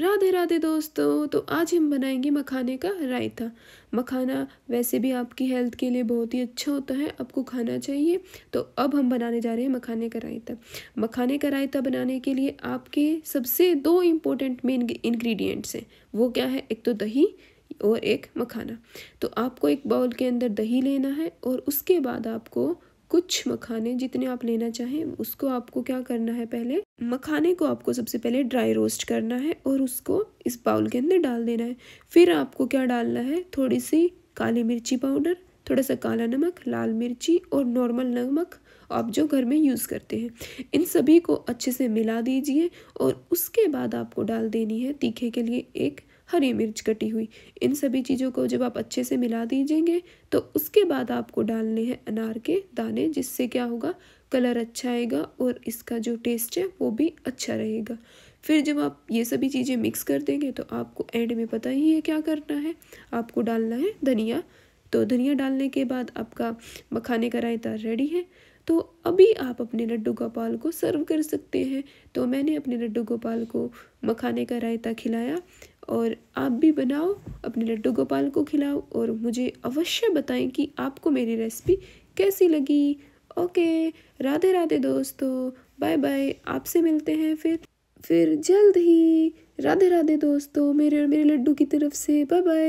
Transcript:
राधे राधे दोस्तों तो आज हम बनाएंगे मखाने का रायता मखाना वैसे भी आपकी हेल्थ के लिए बहुत ही अच्छा होता है आपको खाना चाहिए तो अब हम बनाने जा रहे हैं मखाने का रायता मखाने का रायता बनाने के लिए आपके सबसे दो इम्पोर्टेंट मेन इंग्रेडिएंट्स हैं वो क्या है एक तो दही और एक मखाना तो आपको एक बाउल के अंदर दही लेना है और उसके बाद आपको कुछ मखाने जितने आप लेना चाहें उसको आपको क्या करना है पहले मखाने को आपको सबसे पहले ड्राई रोस्ट करना है और उसको इस बाउल के अंदर डाल देना है फिर आपको क्या डालना है थोड़ी सी काली मिर्ची पाउडर थोड़ा सा काला नमक लाल मिर्ची और नॉर्मल नमक आप जो घर में यूज़ करते हैं इन सभी को अच्छे से मिला दीजिए और उसके बाद आपको डाल देनी है तीखे के लिए एक हरी मिर्च कटी हुई इन सभी चीज़ों को जब आप अच्छे से मिला दीजिएंगे तो उसके बाद आपको डालने हैं अनार के दाने जिससे क्या होगा कलर अच्छा आएगा और इसका जो टेस्ट है वो भी अच्छा रहेगा फिर जब आप ये सभी चीज़ें मिक्स कर देंगे तो आपको एंड में पता ही है क्या करना है आपको डालना है धनिया तो धनिया डालने के बाद आपका मखाने का रायता रेडी है तो अभी आप अपने लड्डू गोपाल को सर्व कर सकते हैं तो मैंने अपने लड्डू गोपाल को मखाने का रायता खिलाया और आप भी बनाओ अपने लड्डू गोपाल को खिलाओ और मुझे अवश्य बताएं कि आपको मेरी रेसिपी कैसी लगी ओके राधे राधे दोस्तों बाय बाय आपसे मिलते हैं फिर फिर जल्द ही राधे राधे दोस्तों मेरे और मेरे लड्डू की तरफ से बाय बाय